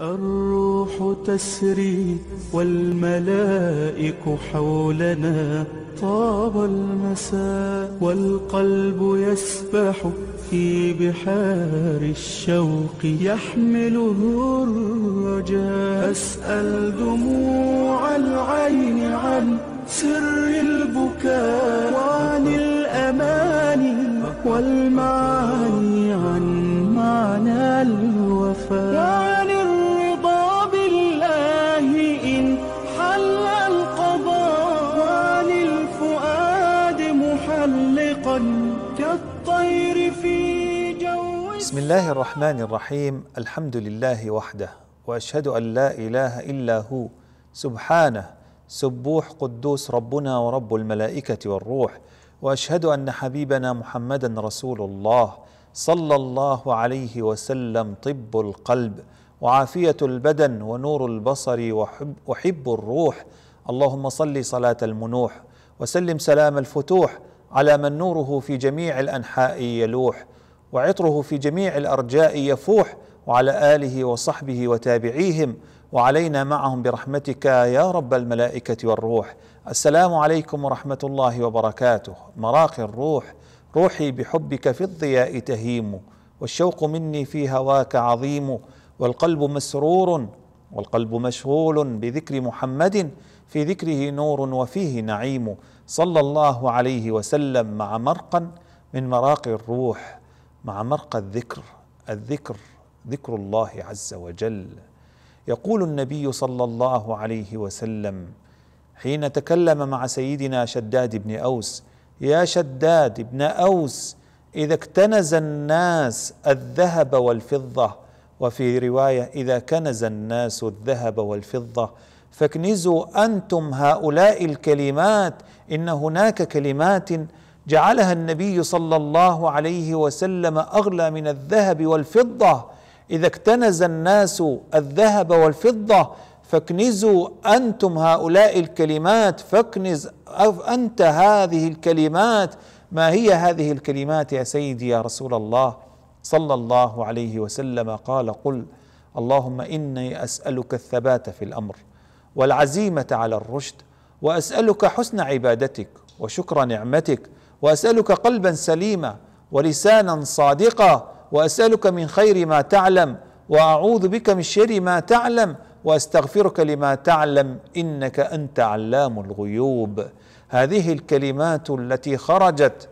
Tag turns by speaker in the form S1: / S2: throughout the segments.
S1: الروح تسري والملائك حولنا طاب المساء والقلب يسبح في بحار الشوق يحمله الرجاء أسأل دموع العين عن سر البكاء وعن الأمان والمعاني كالطير في جو بسم الله الرحمن الرحيم الحمد لله وحده واشهد ان لا اله الا هو سبحانه سبوح قدوس ربنا ورب الملائكه والروح واشهد ان حبيبنا محمدا رسول الله صلى الله عليه وسلم طب القلب وعافيه البدن ونور البصر وحب, وحب الروح اللهم صل صلاه المنوح وسلم سلام الفتوح على من نوره في جميع الانحاء يلوح وعطره في جميع الارجاء يفوح وعلى اله وصحبه وتابعيهم وعلينا معهم برحمتك يا رب الملائكه والروح السلام عليكم ورحمه الله وبركاته مراقي الروح روحي بحبك في الضياء تهيم والشوق مني في هواك عظيم والقلب مسرور والقلب مشغول بذكر محمد في ذكره نور وفيه نعيم صلى الله عليه وسلم مع مرقا من مراقي الروح مع مرقى الذكر الذكر ذكر الله عز وجل يقول النبي صلى الله عليه وسلم حين تكلم مع سيدنا شداد بن اوس يا شداد بن اوس اذا اكتنز الناس الذهب والفضه وفي روايه اذا كنز الناس الذهب والفضه فاكنزوا انتم هؤلاء الكلمات ان هناك كلمات جعلها النبي صلى الله عليه وسلم اغلى من الذهب والفضه اذا اكتنز الناس الذهب والفضه فاكنزوا انتم هؤلاء الكلمات فاكنز انت هذه الكلمات ما هي هذه الكلمات يا سيدي يا رسول الله صلى الله عليه وسلم قال قل اللهم اني اسالك الثبات في الامر والعزيمه على الرشد واسالك حسن عبادتك وشكر نعمتك واسالك قلبا سليما ولسانا صادقا واسالك من خير ما تعلم واعوذ بك من شر ما تعلم واستغفرك لما تعلم انك انت علام الغيوب هذه الكلمات التي خرجت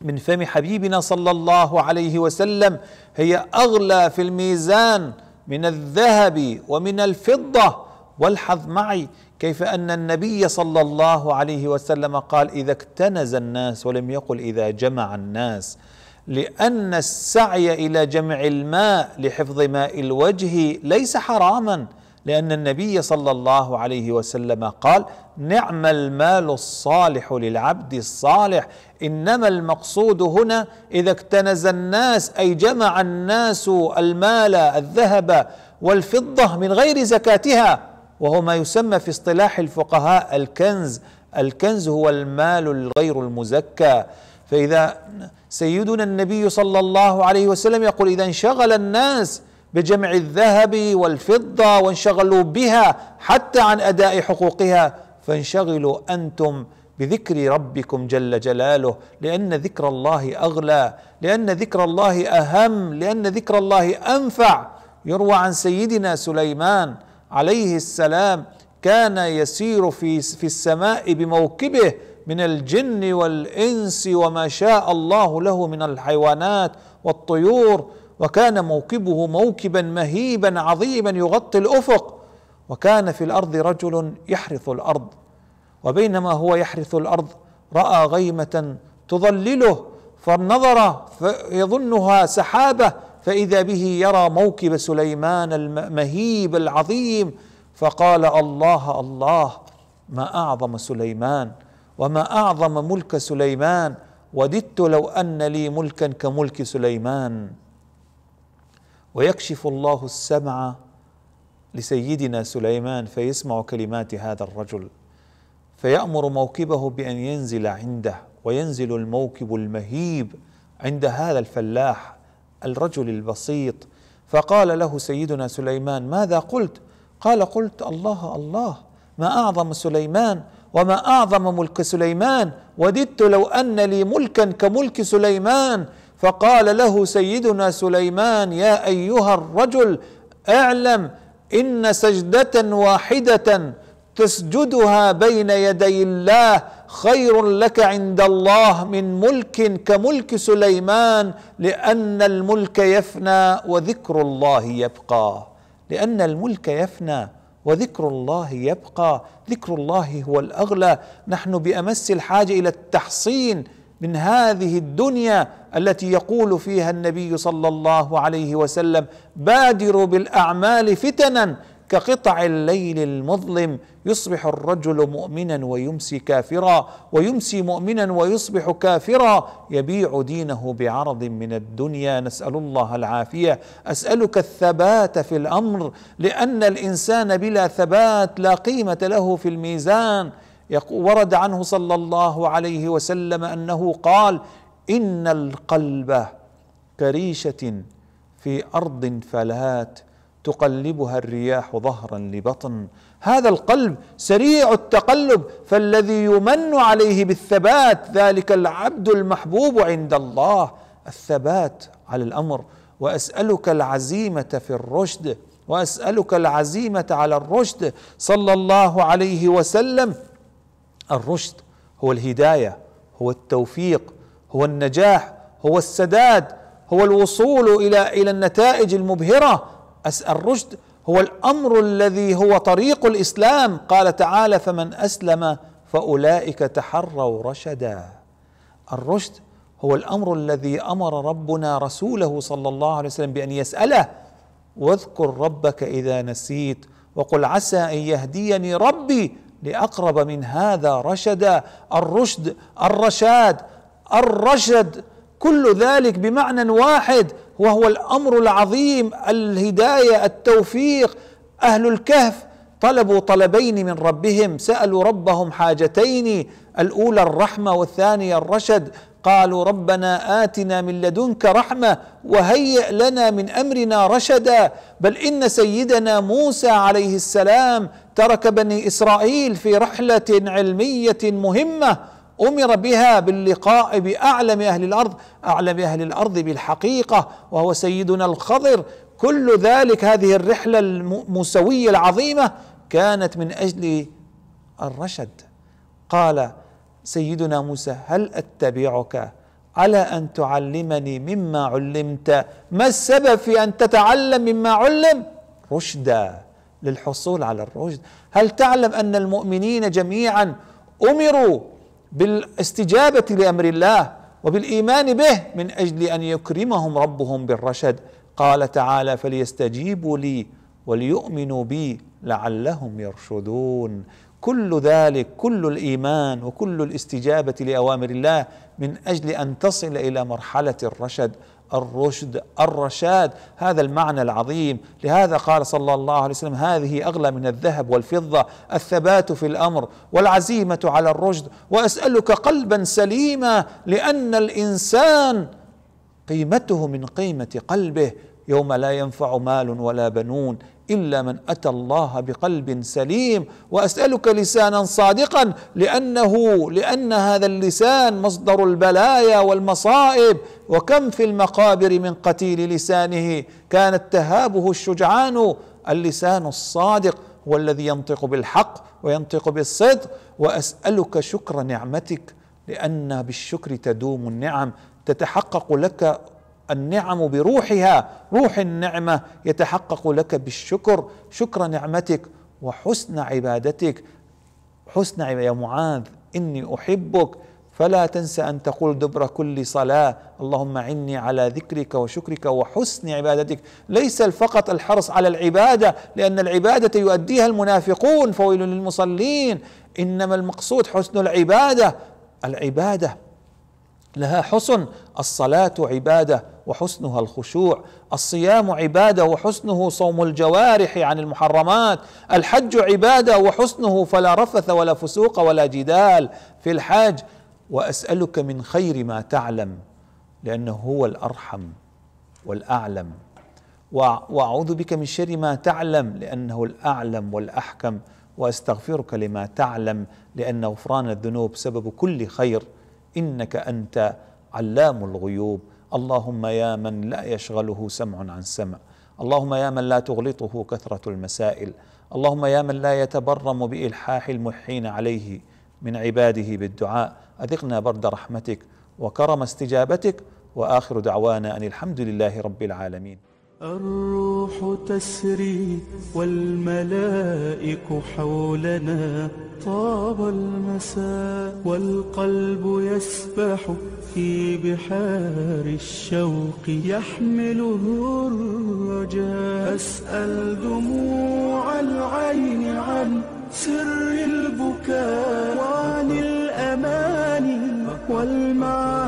S1: من فم حبيبنا صلى الله عليه وسلم هي اغلى في الميزان من الذهب ومن الفضه والحظ معي كيف ان النبي صلى الله عليه وسلم قال اذا اكتنز الناس ولم يقل اذا جمع الناس لان السعي الى جمع الماء لحفظ ماء الوجه ليس حراما لان النبي صلى الله عليه وسلم قال نعم المال الصالح للعبد الصالح انما المقصود هنا اذا اكتنز الناس اي جمع الناس المال الذهب والفضه من غير زكاتها وهو ما يسمى في اصطلاح الفقهاء الكنز الكنز هو المال الغير المزكى فإذا سيدنا النبي صلى الله عليه وسلم يقول إذا انشغل الناس بجمع الذهب والفضة وانشغلوا بها حتى عن أداء حقوقها فانشغلوا أنتم بذكر ربكم جل جلاله لأن ذكر الله أغلى لأن ذكر الله أهم لأن ذكر الله أنفع يروى عن سيدنا سليمان عليه السلام كان يسير في في السماء بموكبه من الجن والانس وما شاء الله له من الحيوانات والطيور وكان موكبه موكبا مهيبا عظيما يغطي الافق وكان في الارض رجل يحرث الارض وبينما هو يحرث الارض راى غيمه تظلله فنظر فيظنها سحابه فإذا به يرى موكب سليمان المهيب العظيم فقال الله الله ما أعظم سليمان وما أعظم ملك سليمان وددت لو أن لي ملكا كملك سليمان ويكشف الله السمع لسيدنا سليمان فيسمع كلمات هذا الرجل فيأمر موكبه بأن ينزل عنده وينزل الموكب المهيب عند هذا الفلاح الرجل البسيط فقال له سيدنا سليمان ماذا قلت قال قلت الله الله ما اعظم سليمان وما اعظم ملك سليمان وددت لو ان لي ملكا كملك سليمان فقال له سيدنا سليمان يا ايها الرجل اعلم ان سجده واحده تسجدها بين يدي الله خير لك عند الله من ملك كملك سليمان لان الملك يفنى وذكر الله يبقى لان الملك يفنى وذكر الله يبقى ذكر الله هو الاغلى نحن بامس الحاجه الى التحصين من هذه الدنيا التي يقول فيها النبي صلى الله عليه وسلم بادروا بالاعمال فتنا كقطع الليل المظلم يصبح الرجل مؤمنا ويمسي كافرا ويمسي مؤمنا ويصبح كافرا يبيع دينه بعرض من الدنيا نسال الله العافيه اسالك الثبات في الامر لان الانسان بلا ثبات لا قيمه له في الميزان ورد عنه صلى الله عليه وسلم انه قال ان القلب كريشه في ارض فلات تقلبها الرياح ظهرا لبطن هذا القلب سريع التقلب فالذي يمن عليه بالثبات ذلك العبد المحبوب عند الله الثبات على الامر واسالك العزيمه في الرشد واسالك العزيمه على الرشد صلى الله عليه وسلم الرشد هو الهدايه هو التوفيق هو النجاح هو السداد هو الوصول الى الى النتائج المبهره الرشد هو الامر الذي هو طريق الاسلام قال تعالى فمن اسلم فاولئك تحروا رشدا الرشد هو الامر الذي امر ربنا رسوله صلى الله عليه وسلم بان يساله واذكر ربك اذا نسيت وقل عسى ان يهديني ربي لاقرب من هذا رشدا الرشد الرشاد الرشد كل ذلك بمعنى واحد وهو الامر العظيم الهدايه التوفيق اهل الكهف طلبوا طلبين من ربهم سالوا ربهم حاجتين الاولى الرحمه والثانيه الرشد قالوا ربنا اتنا من لدنك رحمه وهيئ لنا من امرنا رشدا بل ان سيدنا موسى عليه السلام ترك بني اسرائيل في رحله علميه مهمه امر بها باللقاء باعلم اهل الارض اعلم اهل الارض بالحقيقه وهو سيدنا الخضر كل ذلك هذه الرحله الموسويه العظيمه كانت من اجل الرشد قال سيدنا موسى هل اتبعك على ان تعلمني مما علمت ما السبب في ان تتعلم مما علم رشدا للحصول على الرشد هل تعلم ان المؤمنين جميعا امروا بالاستجابه لامر الله وبالايمان به من اجل ان يكرمهم ربهم بالرشد قال تعالى فليستجيبوا لي وليؤمنوا بي لعلهم يرشدون كل ذلك كل الايمان وكل الاستجابه لاوامر الله من اجل ان تصل الى مرحله الرشد الرشد الرشاد هذا المعنى العظيم لهذا قال صلى الله عليه وسلم هذه اغلى من الذهب والفضه الثبات في الامر والعزيمه على الرشد واسالك قلبا سليما لان الانسان قيمته من قيمه قلبه يوم لا ينفع مال ولا بنون الا من اتى الله بقلب سليم واسالك لسانا صادقا لانه لان هذا اللسان مصدر البلايا والمصائب وكم في المقابر من قتيل لسانه كانت تهابه الشجعان اللسان الصادق هو الذي ينطق بالحق وينطق بالصدق واسالك شكر نعمتك لان بالشكر تدوم النعم تتحقق لك النعم بروحها روح النعمه يتحقق لك بالشكر شكر نعمتك وحسن عبادتك حسن عبادة يا معاذ اني احبك فلا تنسى ان تقول دبر كل صلاه اللهم عني على ذكرك وشكرك وحسن عبادتك ليس فقط الحرص على العباده لان العباده يؤديها المنافقون فويل للمصلين انما المقصود حسن العباده العباده لها حسن الصلاة عبادة وحسنها الخشوع الصيام عبادة وحسنه صوم الجوارح عن المحرمات الحج عبادة وحسنه فلا رفث ولا فسوق ولا جدال في الحاج وأسألك من خير ما تعلم لأنه هو الأرحم والأعلم وأعوذ بك من شر ما تعلم لأنه الأعلم والأحكم وأستغفرك لما تعلم لأن غفران الذنوب سبب كل خير انك انت علام الغيوب اللهم يا من لا يشغله سمع عن سمع اللهم يا من لا تغلطه كثره المسائل اللهم يا من لا يتبرم بالحاح المحين عليه من عباده بالدعاء اذقنا برد رحمتك وكرم استجابتك واخر دعوانا ان الحمد لله رب العالمين الروح تسري والملائك حولنا طاب المساء والقلب يسبح في بحار الشوق يحمله الرجاء أسأل دموع العين عن سر البكاء وعن الأمان والمعاني